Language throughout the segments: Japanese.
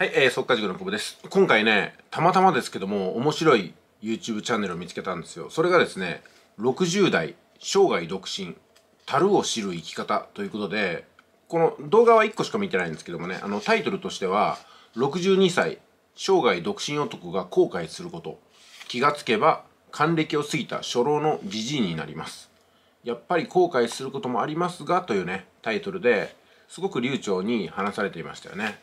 はい、えー、速稼塾の久保です。今回ね、たまたまですけども、面白い YouTube チャンネルを見つけたんですよ。それがですね、60代、生涯独身、樽を知る生き方ということで、この動画は1個しか見てないんですけどもね、あの、タイトルとしては、62歳、生涯独身男が後悔すること、気がつけば、還暦を過ぎた初老のじじいになります。やっぱり後悔することもありますが、というね、タイトルですごく流暢に話されていましたよね。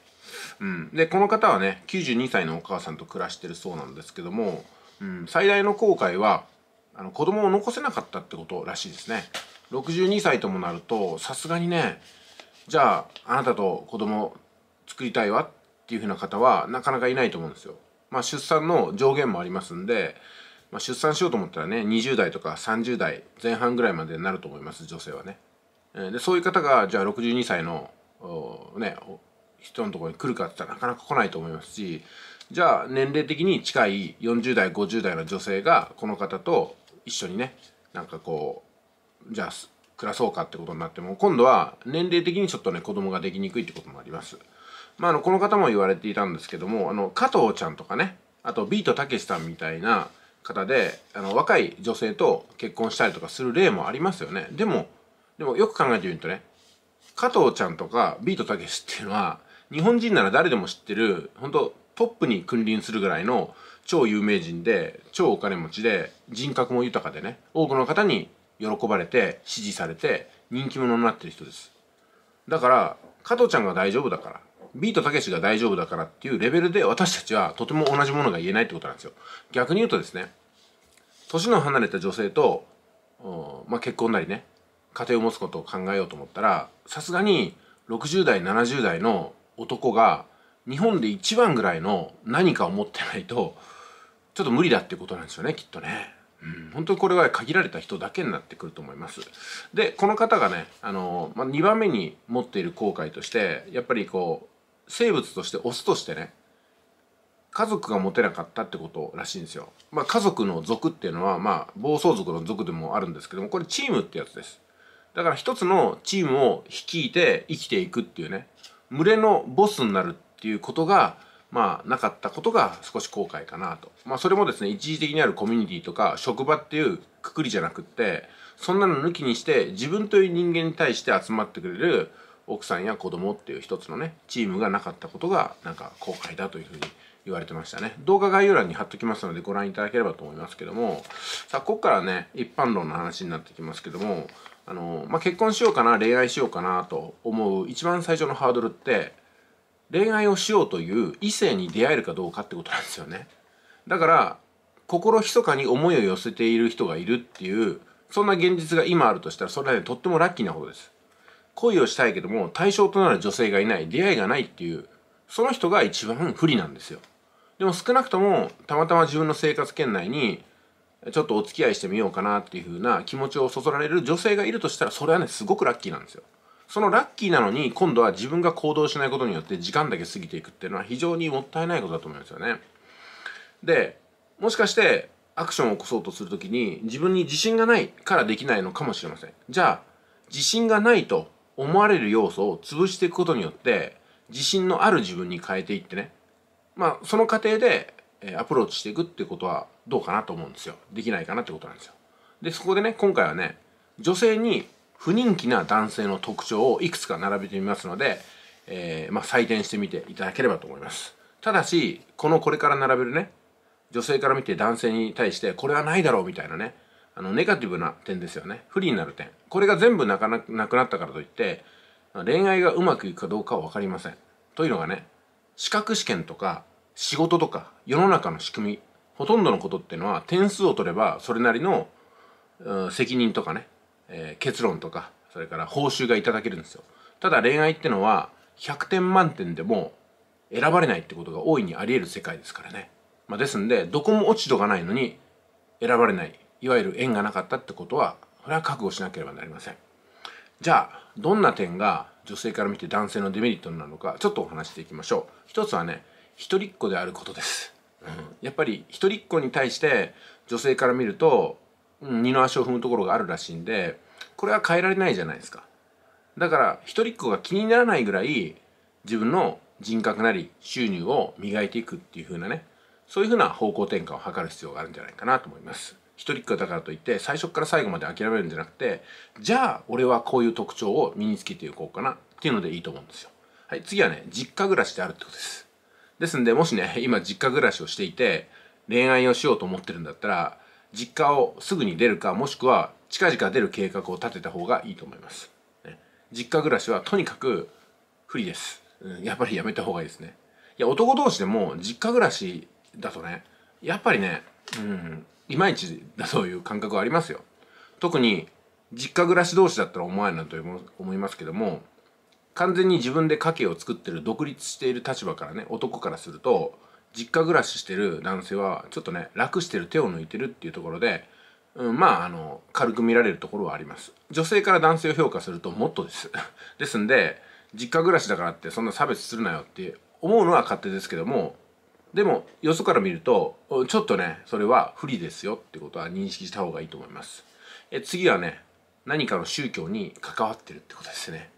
うん、でこの方はね92歳のお母さんと暮らしてるそうなんですけども、うん、最大の後悔はあの子供を残せなかったってことらしいですね62歳ともなるとさすがにねじゃああなたと子供作りたいわっていうふうな方はなかなかいないと思うんですよ。まあ、出産の上限もありますんで、まあ、出産しようと思ったらね20代とか30代前半ぐらいまでになると思います女性はね。でそういう方がじゃあ62歳のね、人のところに来るかって言ったらなかなか来ないと思いますしじゃあ年齢的に近い40代50代の女性がこの方と一緒にねなんかこうじゃあ暮らそうかってことになっても今度は年齢的にちょっとね子供ができにくいってこともあります。まあ、あのこの方も言われていたんですけどもあの加藤ちゃんとかねあとビートたけしさんみたいな方であの若い女性と結婚したりとかする例もありますよねでもでもよく考えてみるとね加藤ちゃんとかビートたけしっていうのは日本人なら誰でも知ってる本当トップに君臨するぐらいの超有名人で超お金持ちで人格も豊かでね多くの方に喜ばれて支持されて人気者になってる人ですだから加藤ちゃんが大丈夫だからビートたけしが大丈夫だからっていうレベルで私たちはとても同じものが言えないってことなんですよ逆に言うとですね年の離れた女性と、まあ、結婚なりね家庭を持つことを考えようと思ったらさすがに60代70代の男が日本で一番ぐらいの何かを持ってないとちょっと無理だってことなんですよねきっとね。うん、本当にこれは限られた人だけになってくると思います。でこの方がねあの、まあ、2番目に持っている後悔としてやっぱりこう生物としてオスとしてね家族が持てなかったってことらしいんですよ。まあ、家族の族っていうのは、まあ、暴走族の族でもあるんですけどもこれチームってやつです。だから一つのチームを率いて生きていくっていうね群れのボスになるっていうことがまあなかったことが少し後悔かなと。まあそれもですね、一時的にあるコミュニティとか職場っていうくくりじゃなくって、そんなの抜きにして自分という人間に対して集まってくれる奥さんや子供っていう一つのね、チームがなかったことがなんか後悔だというふうに言われてましたね動画概要欄に貼っときますのでご覧いただければと思いますけどもさあここからね一般論の話になってきますけどもあの、まあ、結婚しようかな恋愛しようかなと思う一番最初のハードルって恋愛をしようという異性に出会えるかどうかってことなんですよねだから心密かに思いを寄せている人がいるっていうそんな現実が今あるとしたらそれはねとってもラッキーなことです恋をしたいけども対象となる女性がいない出会いがないっていうその人が一番不利なんですよでも少なくともたまたま自分の生活圏内にちょっとお付き合いしてみようかなっていうふうな気持ちをそそられる女性がいるとしたらそれはねすごくラッキーなんですよそのラッキーなのに今度は自分が行動しないことによって時間だけ過ぎていくっていうのは非常にもったいないことだと思うんですよねでもしかしてアクションを起こそうとするときに自分に自信がないからできないのかもしれませんじゃあ自信がないと思われる要素を潰していくことによって自信のある自分に変えていってねまあその過程でアプローチしていくってことはどうかなと思うんですよできないかなってことなんですよでそこでね今回はね女性に不人気な男性の特徴をいくつか並べてみますので、えー、まあ、採点してみていただければと思いますただしこのこれから並べるね女性から見て男性に対してこれはないだろうみたいなねあのネガティブな点ですよね不利になる点これが全部なかななくなったからといって恋愛がうまくいくかどうかは分かりませんというのがね資格試験とか仕事とか世の中の仕組みほとんどのことっていうのは点数を取ればそれなりの、うん、責任とかね、えー、結論とかそれから報酬がいただけるんですよただ恋愛ってのは100点満点でも選ばれないってことが大いにあり得る世界ですからね、まあ、ですんでどこも落ち度がないのに選ばれないいわゆる縁がなかったってことはこれは覚悟しなければなりませんじゃあどんな点が女性から見て男性のデメリットなのかちょっとお話していきましょう一つはね一人っ子であることです、うん、やっぱり一人っ子に対して女性から見ると、うん、二の足を踏むところがあるらしいんでこれは変えられないじゃないですかだから一人っ子が気にならないぐらい自分の人格なり収入を磨いていくっていう風なねそういう風な方向転換を図る必要があるんじゃないかなと思います。一人っ子だからといって最初から最後まで諦めるんじゃなくてじゃあ俺はこういう特徴を身につけていこうかなっていうのでいいと思うんですよ。はい、次はね実家暮らしであるってことです。ですんでもしね 今実家暮らしをしていて恋愛をしようと思ってるんだったら実家をすぐに出るかもしくは近々出る計画を立てた方がいいと思います。ね、実家暮らしはとにかく不利です。うん、やっぱりやめた方がいいですね。いや男同士でも実家暮らしだとねやっぱりね、うん、いまいちだういう感覚はありますよ特に実家暮らし同士だったら思わないなと思いますけども完全に自分で家計を作ってる独立している立場からね男からすると実家暮らししてる男性はちょっとね楽してる手を抜いてるっていうところで、うん、まああの軽く見られるところはあります女性から男性を評価するともっとですですんで実家暮らしだからってそんな差別するなよって思うのは勝手ですけどもでもよそから見るとちょっとねそれは不利ですよってことは認識した方がいいと思いますえ次はね何かの宗教に関わってるってことですね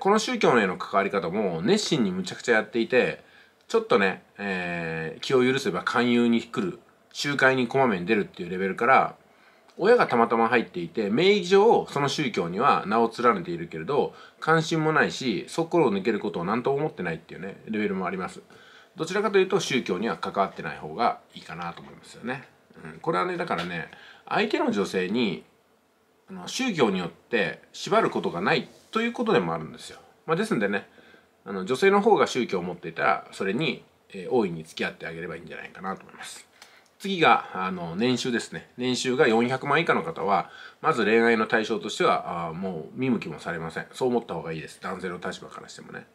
この宗教への関わり方も熱心にむちゃくちゃやっていてちょっとね、えー、気を許せば勧誘に来る集会にこまめに出るっていうレベルから親がたまたま入っていて名義上その宗教には名を連ねているけれど関心もないしそころを抜けることを何とも思ってないっていうねレベルもありますどちらかというと宗教には関わってない方がいいかなと思いますよね。うん、これはねだからね相手の女性にあの宗教によって縛ることがないということでもあるんですよ。まあ、ですんでねあの女性の方が宗教を持っていたらそれに、えー、大いに付き合ってあげればいいんじゃないかなと思います。次があの年収ですね年収が400万以下の方はまず恋愛の対象としてはあもう見向きもされませんそう思った方がいいです男性の立場からしてもね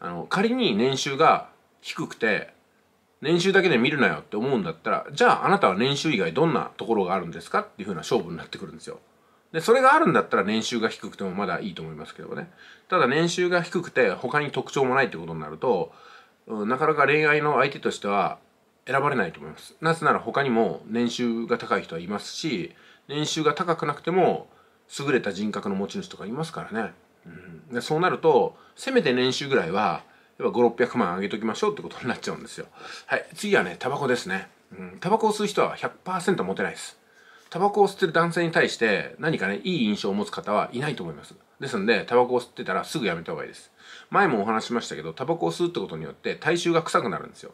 あの仮に年収が低くて年収だけで見るなよって思うんだったらじゃああなたは年収以外どんなところがあるんですかっていうふうな勝負になってくるんですよ。でそれがあるんだったら年収が低くてもまだいいと思いますけどねただ年収が低くて他に特徴もないってことになるとなかなか恋愛の相手としては選ばれないと思いますなぜなら他にも年収が高い人はいますし年収が高くなくても優れた人格の持ち主とかいますからね、うん、でそうなるとせめて年収ぐらいは5600万上げときましょうってことになっちゃうんですよ。はい。次はね、タバコですね。うん。タバコを吸う人は100%持てないです。タバコを吸ってる男性に対して何かね、いい印象を持つ方はいないと思います。ですんで、タバコを吸ってたらすぐやめた方がいいです。前もお話しましたけど、タバコを吸うってことによって体臭が臭くなるんですよ。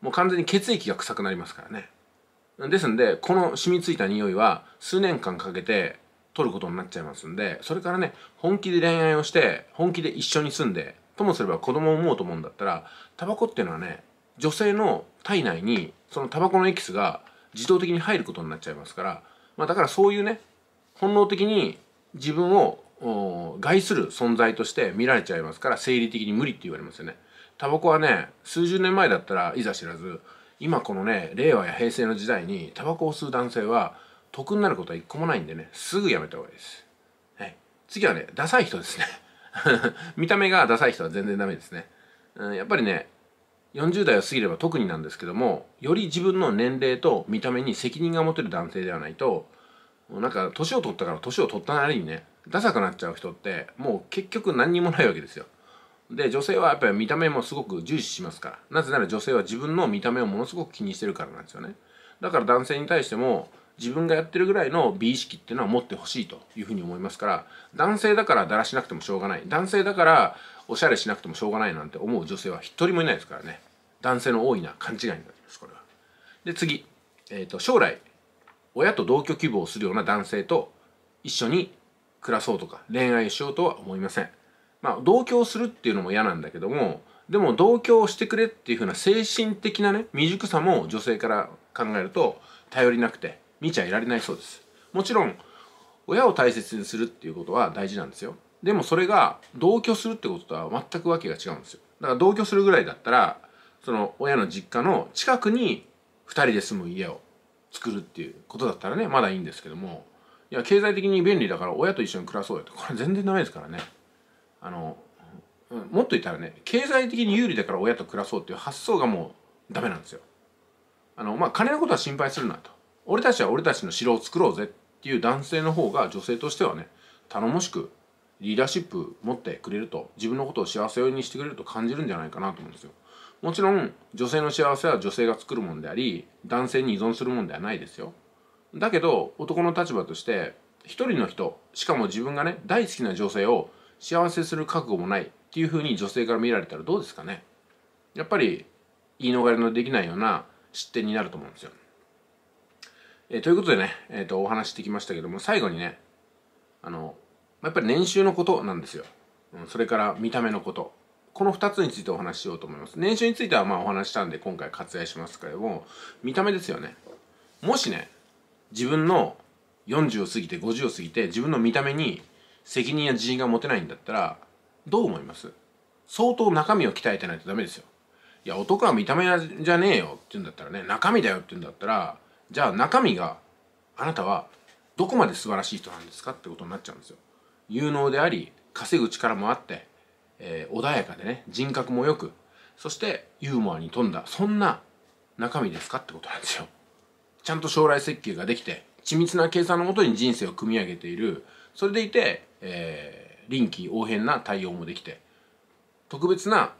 もう完全に血液が臭くなりますからね。ですんで、この染みついた匂いは数年間かけて取ることになっちゃいますんで、それからね、本気で恋愛をして、本気で一緒に住んで、ともすれば子供を産もうと思うんだったらタバコっていうのはね女性の体内にそのタバコのエキスが自動的に入ることになっちゃいますから、まあ、だからそういうね本能的に自分を害する存在として見られちゃいますから生理的に無理って言われますよね。タバコはね数十年前だったらいざ知らず今このね令和や平成の時代にタバコを吸う男性は得になることは一個もないんでねすぐやめた方がいいです。はい、次はねダサい人ですね。見た目がダサい人は全然ダメですね、うん、やっぱりね40代を過ぎれば特になんですけどもより自分の年齢と見た目に責任が持てる男性ではないとなんか年を取ったから年を取ったなりにねダサくなっちゃう人ってもう結局何にもないわけですよで女性はやっぱり見た目もすごく重視しますからなぜなら女性は自分の見た目をものすごく気にしてるからなんですよねだから男性に対しても自分がやってるぐらいの美意識っていうのは持ってほしいというふうに思いますから男性だからだらしなくてもしょうがない男性だからおしゃれしなくてもしょうがないなんて思う女性は一人もいないですからね男性の大いな勘違いになりますこれは。で次、えーと、将来親と同居希望をするような男性と一緒に暮らそうとか恋愛しようとは思いません。まあ、同居をするっていうのも嫌なんだけどもでも同居をしてくれっていうふうな精神的なね未熟さも女性から考えると頼りなくて見ちゃいられないそうですもちろん親を大切にするっていうことは大事なんですよでもそれが同居するってこととは全くわけが違うんですよだから同居するぐらいだったらその親の実家の近くに2人で住む家を作るっていうことだったらねまだいいんですけどもいや経済的に便利だから親と一緒に暮らそうよて、これ全然ダメですからねあのもっと言ったらね経済的に有利だから親と暮らそうっていう発想がもうダメなんですよあのまあ金のことは心配するなと俺たちは俺たちの城を作ろうぜっていう男性の方が女性としてはね頼もしくリーダーシップ持ってくれると自分のことを幸せにしてくれると感じるんじゃないかなと思うんですよもちろん女性の幸せは女性が作るもんであり男性に依存するもんではないですよだけど男の立場として一人の人しかも自分がね大好きな女性を幸せする覚悟もないっていう風に女性から見られたらどうですかねやっぱり言い逃れのできないような失点になると思うんですよえー、ということでね、えーと、お話してきましたけども最後にねあのやっぱり年収のことなんですよ、うん、それから見た目のことこの2つについてお話ししようと思います年収についてはまあお話したんで今回割愛しますけども見た目ですよねもしね自分の40を過ぎて50を過ぎて自分の見た目に責任や自信が持てないんだったらどう思います相当中身を鍛えてないとダメですよいや男は見た目じゃねえよって言うんだったらね中身だよって言うんだったらじゃあ中身があなたはどこまで素晴らしい人なんですかってことになっちゃうんですよ有能であり稼ぐ力もあって、えー、穏やかでね人格もよくそしてユーモアに富んだそんな中身ですかってことなんですよちゃんと将来設計ができて緻密な計算のもとに人生を組み上げているそれでいて、えー、臨機応変な対応もできて特別な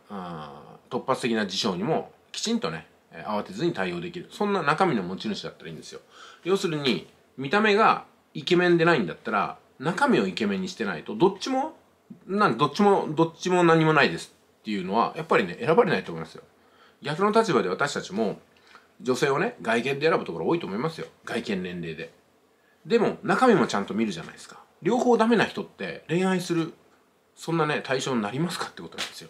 突発的な事象にもきちんとね慌てずに対応できる。そんな中身の持ち主だったらいいんですよ。要するに、見た目がイケメンでないんだったら、中身をイケメンにしてないと、どっちも、などっちも、どっちも何もないですっていうのは、やっぱりね、選ばれないと思いますよ。逆の立場で私たちも、女性をね、外見で選ぶところ多いと思いますよ。外見年齢で。でも、中身もちゃんと見るじゃないですか。両方ダメな人って恋愛する、そんなね、対象になりますかってことなんですよ。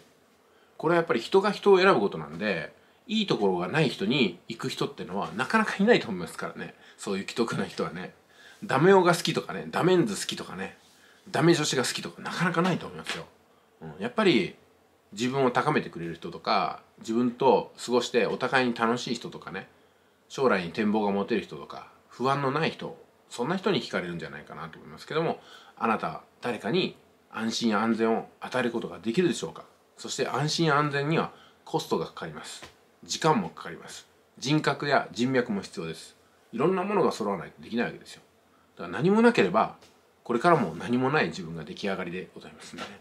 これはやっぱり人が人を選ぶことなんで、いいところがない人に行く人ってのはなかなかいないと思いますからねそういう既得な人はねダメ男が好きとかねダメンズ好きとかねダメ女子が好きとかなかなかないと思いますよ、うん、やっぱり自分を高めてくれる人とか自分と過ごしてお互いに楽しい人とかね将来に展望が持てる人とか不安のない人そんな人に惹かれるんじゃないかなと思いますけどもあなた誰かに安心安全を与えることができるでしょうかそして安心安全にはコストがかかります時間もかかります人格や人脈も必要ですいろんなものが揃わないとできないわけですよだから何もなければこれからも何もない自分が出来上がりでございますので、ね、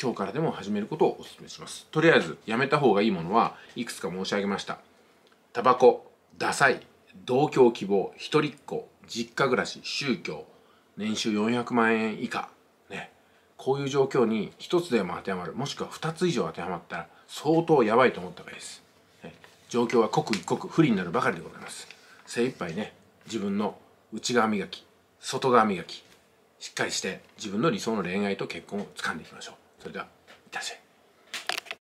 今日からでも始めることをお勧めしますとりあえずやめた方がいいものはいくつか申し上げましたタバコダサい同居希望一人っ子実家暮らし宗教年収400万円以下ねこういう状況に1つでも当てはまるもしくは2つ以上当てはまったら相当やばいと思った方がいいです状況は刻一刻不利になるばかりでございます精一杯ね自分の内側磨き外側磨きしっかりして自分の理想の恋愛と結婚を掴んでいきましょうそれではいってらっしゃい